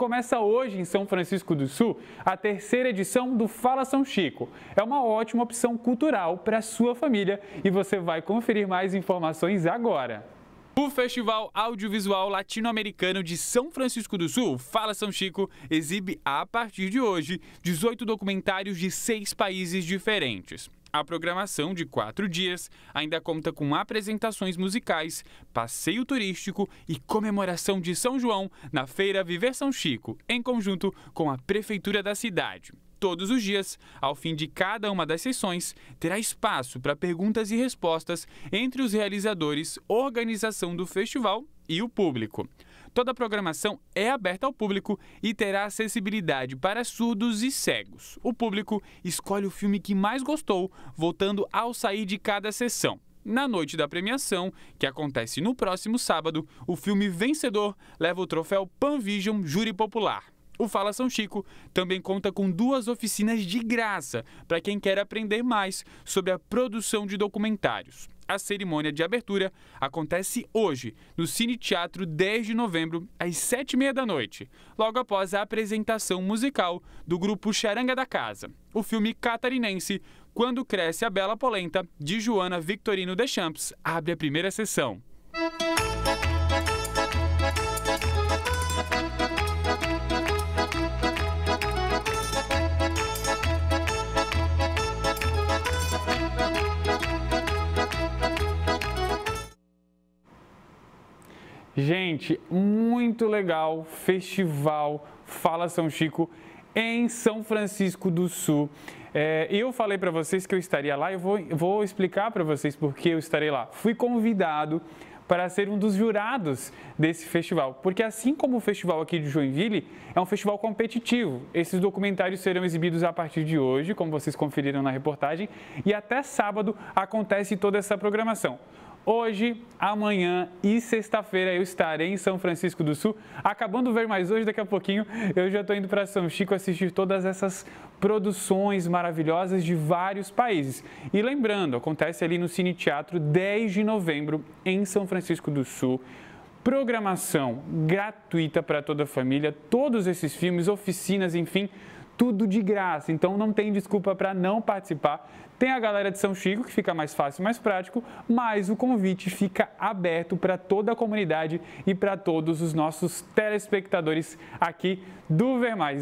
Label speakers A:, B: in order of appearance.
A: Começa hoje em São Francisco do Sul a terceira edição do Fala São Chico. É uma ótima opção cultural para a sua família e você vai conferir mais informações agora. O Festival Audiovisual Latino-Americano de São Francisco do Sul, Fala São Chico, exibe a partir de hoje 18 documentários de seis países diferentes. A programação de quatro dias ainda conta com apresentações musicais, passeio turístico e comemoração de São João na Feira Viver São Chico, em conjunto com a Prefeitura da cidade. Todos os dias, ao fim de cada uma das sessões, terá espaço para perguntas e respostas entre os realizadores, organização do festival e o público. Toda a programação é aberta ao público e terá acessibilidade para surdos e cegos. O público escolhe o filme que mais gostou, votando ao sair de cada sessão. Na noite da premiação, que acontece no próximo sábado, o filme vencedor leva o troféu Panvision Júri Popular. O Fala São Chico também conta com duas oficinas de graça para quem quer aprender mais sobre a produção de documentários. A cerimônia de abertura acontece hoje, no Cine Teatro, 10 de novembro, às 7h30 da noite, logo após a apresentação musical do grupo Charanga da Casa. O filme catarinense Quando Cresce a Bela Polenta, de Joana Victorino Deschamps, abre a primeira sessão. Gente, muito legal, festival Fala São Chico em São Francisco do Sul. É, eu falei para vocês que eu estaria lá, eu vou, vou explicar para vocês porque eu estarei lá. Fui convidado para ser um dos jurados desse festival, porque assim como o festival aqui de Joinville, é um festival competitivo. Esses documentários serão exibidos a partir de hoje, como vocês conferiram na reportagem, e até sábado acontece toda essa programação hoje, amanhã e sexta-feira eu estarei em São Francisco do Sul. Acabando ver mais hoje, daqui a pouquinho eu já estou indo para São Chico assistir todas essas produções maravilhosas de vários países. E lembrando, acontece ali no Cine Teatro 10 de novembro em São Francisco do Sul. Programação gratuita para toda a família, todos esses filmes, oficinas, enfim, tudo de graça. Então não tem desculpa para não participar. Tem a galera de São Chico, que fica mais fácil, mais prático, mas o convite fica aberto para toda a comunidade e para todos os nossos telespectadores aqui do Vermelho.